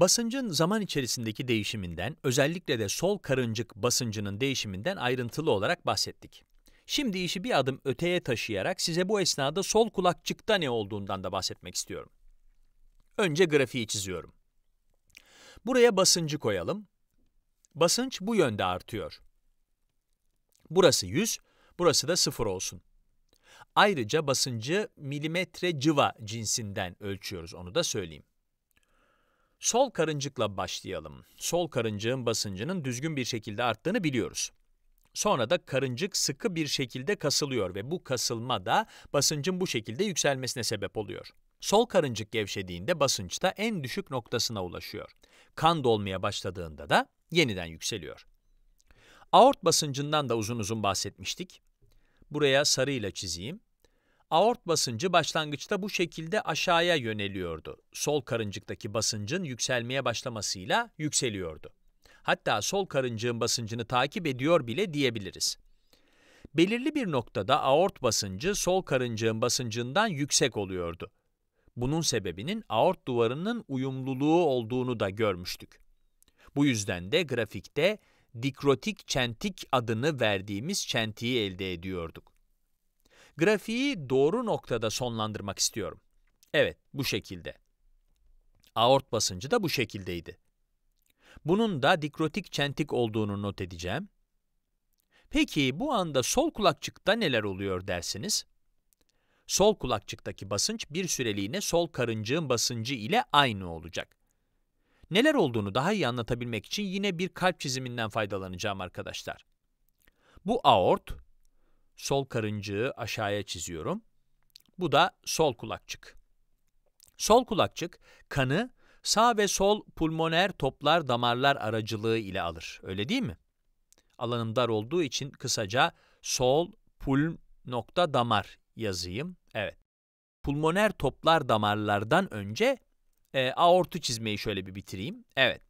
Basıncın zaman içerisindeki değişiminden, özellikle de sol karıncık basıncının değişiminden ayrıntılı olarak bahsettik. Şimdi işi bir adım öteye taşıyarak size bu esnada sol kulakçıkta ne olduğundan da bahsetmek istiyorum. Önce grafiği çiziyorum. Buraya basıncı koyalım. Basınç bu yönde artıyor. Burası 100, burası da 0 olsun. Ayrıca basıncı milimetre cıva cinsinden ölçüyoruz, onu da söyleyeyim. Sol karıncıkla başlayalım. Sol karıncığın basıncının düzgün bir şekilde arttığını biliyoruz. Sonra da karıncık sıkı bir şekilde kasılıyor ve bu kasılma da basıncın bu şekilde yükselmesine sebep oluyor. Sol karıncık gevşediğinde basınçta en düşük noktasına ulaşıyor. Kan dolmaya başladığında da yeniden yükseliyor. Aort basıncından da uzun uzun bahsetmiştik. Buraya sarıyla çizeyim. Aort basıncı başlangıçta bu şekilde aşağıya yöneliyordu. Sol karıncıktaki basıncın yükselmeye başlamasıyla yükseliyordu. Hatta sol karıncığın basıncını takip ediyor bile diyebiliriz. Belirli bir noktada aort basıncı sol karıncığın basıncından yüksek oluyordu. Bunun sebebinin aort duvarının uyumluluğu olduğunu da görmüştük. Bu yüzden de grafikte dikrotik çentik adını verdiğimiz çentiği elde ediyorduk. Grafiği doğru noktada sonlandırmak istiyorum. Evet, bu şekilde. Aort basıncı da bu şekildeydi. Bunun da dikrotik çentik olduğunu not edeceğim. Peki bu anda sol kulakçıkta neler oluyor dersiniz? Sol kulakçıktaki basınç bir süreliğine sol karıncığın basıncı ile aynı olacak. Neler olduğunu daha iyi anlatabilmek için yine bir kalp çiziminden faydalanacağım arkadaşlar. Bu aort, sol karıncığı aşağıya çiziyorum. Bu da sol kulakçık. Sol kulakçık kanı sağ ve sol pulmoner toplar damarlar aracılığı ile alır. Öyle değil mi? Alanım dar olduğu için kısaca sol pul nokta damar yazayım. Evet. Pulmoner toplar damarlardan önce e, aortu çizmeyi şöyle bir bitireyim. Evet.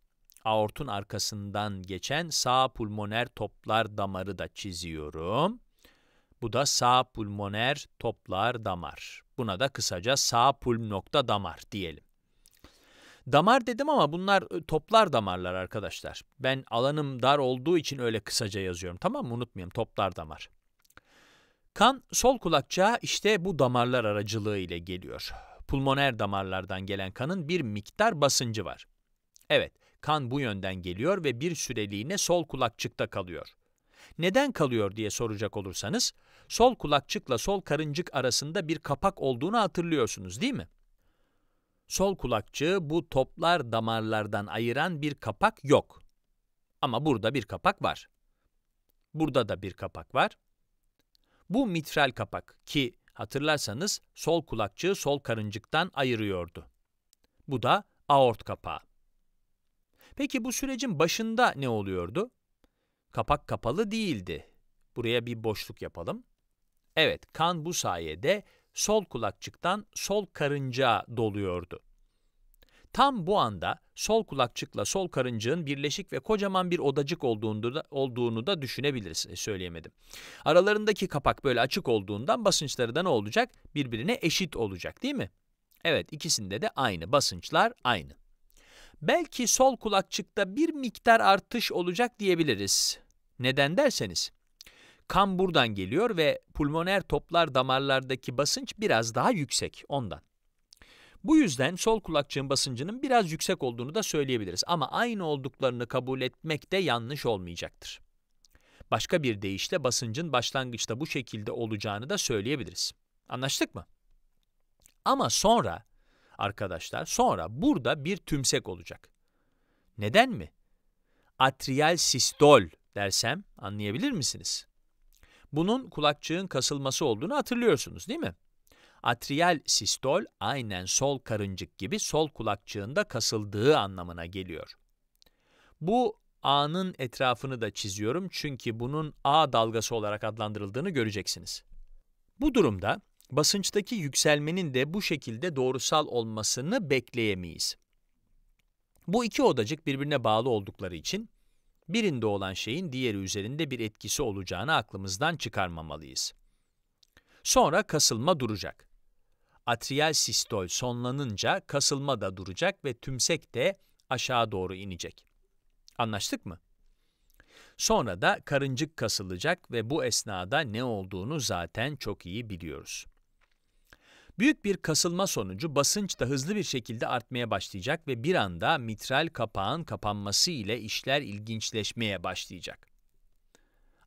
Aortun arkasından geçen sağ pulmoner toplar damarı da çiziyorum. Bu da sağ pulmoner toplar damar. Buna da kısaca sağ pulm nokta damar diyelim. Damar dedim ama bunlar e, toplar damarlar arkadaşlar. Ben alanım dar olduğu için öyle kısaca yazıyorum. Tamam mı? Unutmayayım. Toplar damar. Kan sol kulakçığa işte bu damarlar aracılığı ile geliyor. Pulmoner damarlardan gelen kanın bir miktar basıncı var. Evet, kan bu yönden geliyor ve bir süreliğine sol kulakçıkta kalıyor. Neden kalıyor diye soracak olursanız, sol kulakçıkla sol karıncık arasında bir kapak olduğunu hatırlıyorsunuz değil mi? Sol kulakçığı bu toplar damarlardan ayıran bir kapak yok. Ama burada bir kapak var. Burada da bir kapak var. Bu mitral kapak ki hatırlarsanız sol kulakçığı sol karıncıktan ayırıyordu. Bu da aort kapağı. Peki bu sürecin başında ne oluyordu? Kapak kapalı değildi. Buraya bir boşluk yapalım. Evet, kan bu sayede sol kulakçıktan sol karıncağa doluyordu. Tam bu anda sol kulakçıkla sol karıncığın birleşik ve kocaman bir odacık olduğunu da, olduğunu da düşünebiliriz. E, söyleyemedim. Aralarındaki kapak böyle açık olduğundan basınçları da ne olacak? Birbirine eşit olacak değil mi? Evet ikisinde de aynı basınçlar aynı. Belki sol kulakçıkta bir miktar artış olacak diyebiliriz. Neden derseniz Kan buradan geliyor ve pulmoner toplar damarlardaki basınç biraz daha yüksek ondan. Bu yüzden sol kulakçığın basıncının biraz yüksek olduğunu da söyleyebiliriz ama aynı olduklarını kabul etmek de yanlış olmayacaktır. Başka bir deyişle basıncın başlangıçta bu şekilde olacağını da söyleyebiliriz. Anlaştık mı? Ama sonra arkadaşlar sonra burada bir tümsek olacak. Neden mi? Atrial sistol dersem anlayabilir misiniz? Bunun kulakçığın kasılması olduğunu hatırlıyorsunuz değil mi? Atriyel sistol aynen sol karıncık gibi sol kulakçığında kasıldığı anlamına geliyor. Bu A'nın etrafını da çiziyorum çünkü bunun A dalgası olarak adlandırıldığını göreceksiniz. Bu durumda basınçtaki yükselmenin de bu şekilde doğrusal olmasını bekleyemeyiz. Bu iki odacık birbirine bağlı oldukları için birinde olan şeyin diğeri üzerinde bir etkisi olacağını aklımızdan çıkarmamalıyız. Sonra kasılma duracak. Atriyel sistol sonlanınca kasılma da duracak ve tümsek de aşağı doğru inecek. Anlaştık mı? Sonra da karıncık kasılacak ve bu esnada ne olduğunu zaten çok iyi biliyoruz. Büyük bir kasılma sonucu basınç da hızlı bir şekilde artmaya başlayacak ve bir anda mitral kapağın kapanması ile işler ilginçleşmeye başlayacak.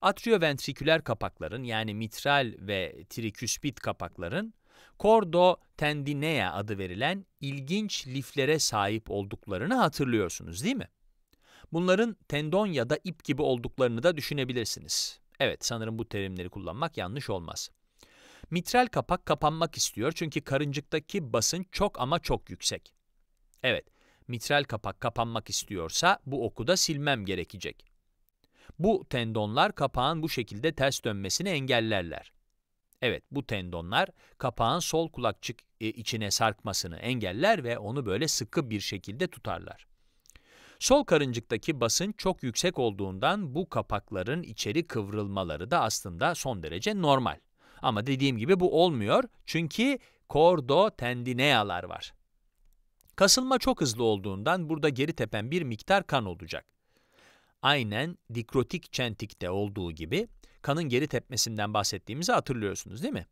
Atrioventriküler kapakların yani mitral ve triküspit kapakların Kordo tendinea adı verilen ilginç liflere sahip olduklarını hatırlıyorsunuz değil mi? Bunların tendon ya da ip gibi olduklarını da düşünebilirsiniz. Evet sanırım bu terimleri kullanmak yanlış olmaz. Mitral kapak kapanmak istiyor çünkü karıncıktaki basınç çok ama çok yüksek. Evet, mitral kapak kapanmak istiyorsa bu oku da silmem gerekecek. Bu tendonlar kapağın bu şekilde ters dönmesini engellerler. Evet, bu tendonlar kapağın sol kulakçık e, içine sarkmasını engeller ve onu böyle sıkı bir şekilde tutarlar. Sol karıncıktaki basınç çok yüksek olduğundan bu kapakların içeri kıvrılmaları da aslında son derece normal. Ama dediğim gibi bu olmuyor çünkü kordo kordotendinealar var. Kasılma çok hızlı olduğundan burada geri tepen bir miktar kan olacak. Aynen dikrotik çentikte olduğu gibi kanın geri tepmesinden bahsettiğimizi hatırlıyorsunuz değil mi?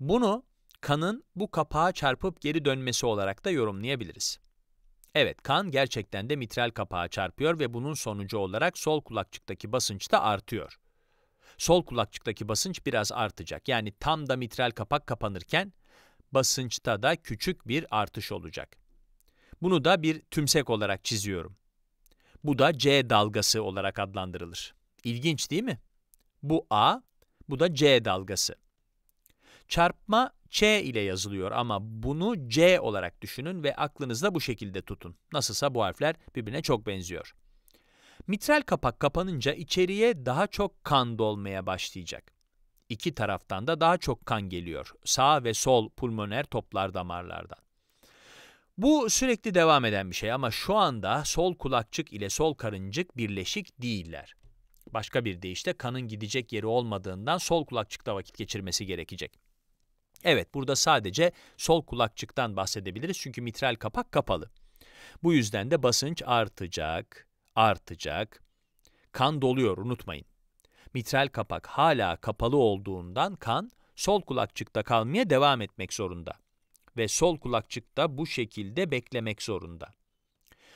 Bunu kanın bu kapağa çarpıp geri dönmesi olarak da yorumlayabiliriz. Evet, kan gerçekten de mitral kapağa çarpıyor ve bunun sonucu olarak sol kulakçıktaki basınç da artıyor sol kulakçıktaki basınç biraz artacak. Yani tam da mitral kapak kapanırken basınçta da küçük bir artış olacak. Bunu da bir tümsek olarak çiziyorum. Bu da C dalgası olarak adlandırılır. İlginç değil mi? Bu A, bu da C dalgası. Çarpma C ile yazılıyor ama bunu C olarak düşünün ve aklınızda bu şekilde tutun. Nasılsa bu harfler birbirine çok benziyor. Mitral kapak kapanınca içeriye daha çok kan dolmaya başlayacak. İki taraftan da daha çok kan geliyor. Sağ ve sol pulmoner toplar damarlardan. Bu sürekli devam eden bir şey ama şu anda sol kulakçık ile sol karıncık birleşik değiller. Başka bir deyişle kanın gidecek yeri olmadığından sol kulakçıkta vakit geçirmesi gerekecek. Evet burada sadece sol kulakçıktan bahsedebiliriz çünkü mitral kapak kapalı. Bu yüzden de basınç artacak, artacak. Kan doluyor unutmayın. Mitral kapak hala kapalı olduğundan kan sol kulakçıkta kalmaya devam etmek zorunda ve sol kulakçıkta bu şekilde beklemek zorunda.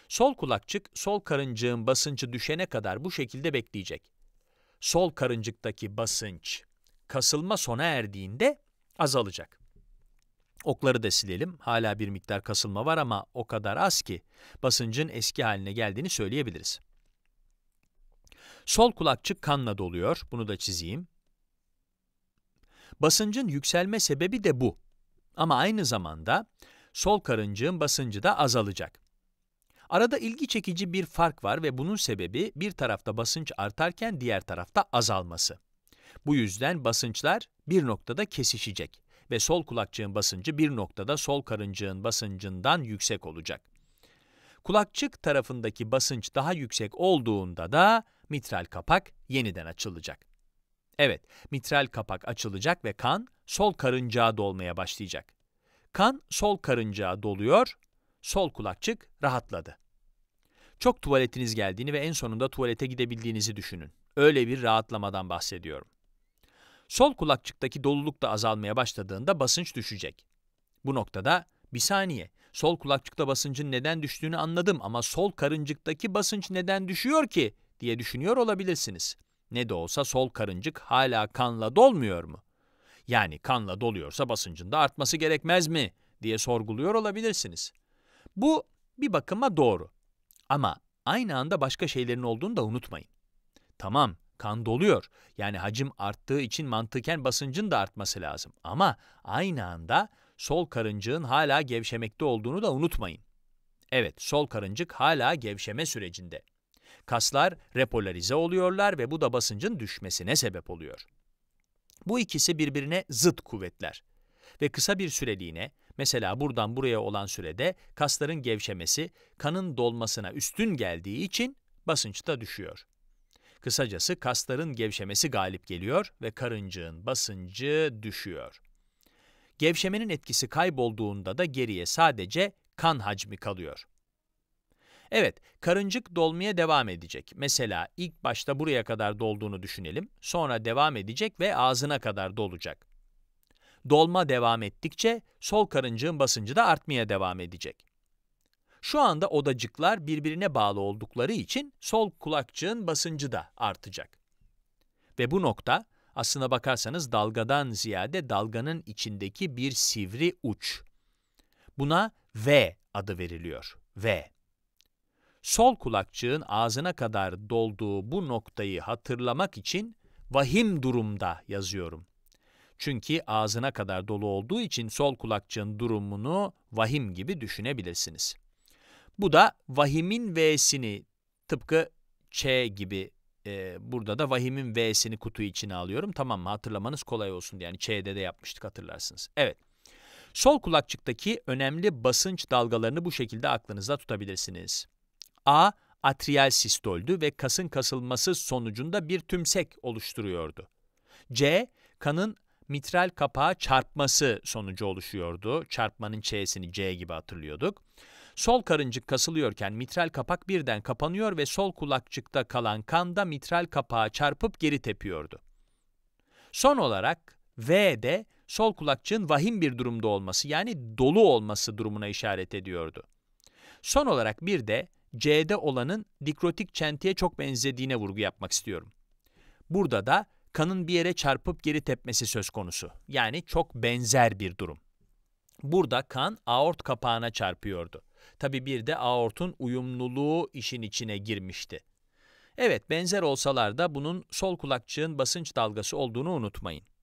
Sol kulakçık sol karıncığın basıncı düşene kadar bu şekilde bekleyecek. Sol karıncıktaki basınç kasılma sona erdiğinde azalacak. Okları da silelim. Hala bir miktar kasılma var ama o kadar az ki basıncın eski haline geldiğini söyleyebiliriz. Sol kulakçık kanla doluyor. Bunu da çizeyim. Basıncın yükselme sebebi de bu. Ama aynı zamanda sol karıncığın basıncı da azalacak. Arada ilgi çekici bir fark var ve bunun sebebi bir tarafta basınç artarken diğer tarafta azalması. Bu yüzden basınçlar bir noktada kesişecek ve sol kulakçığın basıncı bir noktada sol karıncığın basıncından yüksek olacak. Kulakçık tarafındaki basınç daha yüksek olduğunda da mitral kapak yeniden açılacak. Evet, mitral kapak açılacak ve kan sol karıncağa dolmaya başlayacak. Kan sol karıncağa doluyor, sol kulakçık rahatladı. Çok tuvaletiniz geldiğini ve en sonunda tuvalete gidebildiğinizi düşünün. Öyle bir rahatlamadan bahsediyorum. Sol kulakçıktaki doluluk da azalmaya başladığında basınç düşecek. Bu noktada bir saniye, sol kulakçıkta basıncın neden düştüğünü anladım ama sol karıncıktaki basınç neden düşüyor ki diye düşünüyor olabilirsiniz. Ne de olsa sol karıncık hala kanla dolmuyor mu? Yani kanla doluyorsa basıncın da artması gerekmez mi diye sorguluyor olabilirsiniz. Bu bir bakıma doğru. Ama aynı anda başka şeylerin olduğunu da unutmayın. Tamam, Kan doluyor. Yani hacim arttığı için mantıken basıncın da artması lazım. Ama aynı anda sol karıncığın hala gevşemekte olduğunu da unutmayın. Evet, sol karıncık hala gevşeme sürecinde. Kaslar repolarize oluyorlar ve bu da basıncın düşmesine sebep oluyor. Bu ikisi birbirine zıt kuvvetler ve kısa bir süreliğine, mesela buradan buraya olan sürede kasların gevşemesi kanın dolmasına üstün geldiği için basınç da düşüyor. Kısacası kasların gevşemesi galip geliyor ve karıncığın basıncı düşüyor. Gevşemenin etkisi kaybolduğunda da geriye sadece kan hacmi kalıyor. Evet, karıncık dolmaya devam edecek. Mesela ilk başta buraya kadar dolduğunu düşünelim, sonra devam edecek ve ağzına kadar dolacak. Dolma devam ettikçe sol karıncığın basıncı da artmaya devam edecek. Şu anda odacıklar birbirine bağlı oldukları için sol kulakçığın basıncı da artacak. Ve bu nokta aslına bakarsanız dalgadan ziyade dalganın içindeki bir sivri uç. Buna V adı veriliyor. V. Sol kulakçığın ağzına kadar dolduğu bu noktayı hatırlamak için vahim durumda yazıyorum. Çünkü ağzına kadar dolu olduğu için sol kulakçığın durumunu vahim gibi düşünebilirsiniz. Bu da vahimin V'sini tıpkı Ç gibi e, burada da vahimin V'sini kutu içine alıyorum. Tamam mı? Hatırlamanız kolay olsun. Yani Ç'de de yapmıştık hatırlarsınız. Evet. Sol kulakçıktaki önemli basınç dalgalarını bu şekilde aklınızda tutabilirsiniz. A. atriyal sistoldü ve kasın kasılması sonucunda bir tümsek oluşturuyordu. C. Kanın mitral kapağı çarpması sonucu oluşuyordu. Çarpmanın ç'sini c gibi hatırlıyorduk. Sol karıncık kasılıyorken mitral kapak birden kapanıyor ve sol kulakçıkta kalan kan da mitral kapağı çarpıp geri tepiyordu. Son olarak V de sol kulakçığın vahim bir durumda olması yani dolu olması durumuna işaret ediyordu. Son olarak bir de C'de olanın dikrotik çentiye çok benzediğine vurgu yapmak istiyorum. Burada da kanın bir yere çarpıp geri tepmesi söz konusu. Yani çok benzer bir durum. Burada kan aort kapağına çarpıyordu. Tabi bir de aortun uyumluluğu işin içine girmişti. Evet benzer olsalar da bunun sol kulakçığın basınç dalgası olduğunu unutmayın.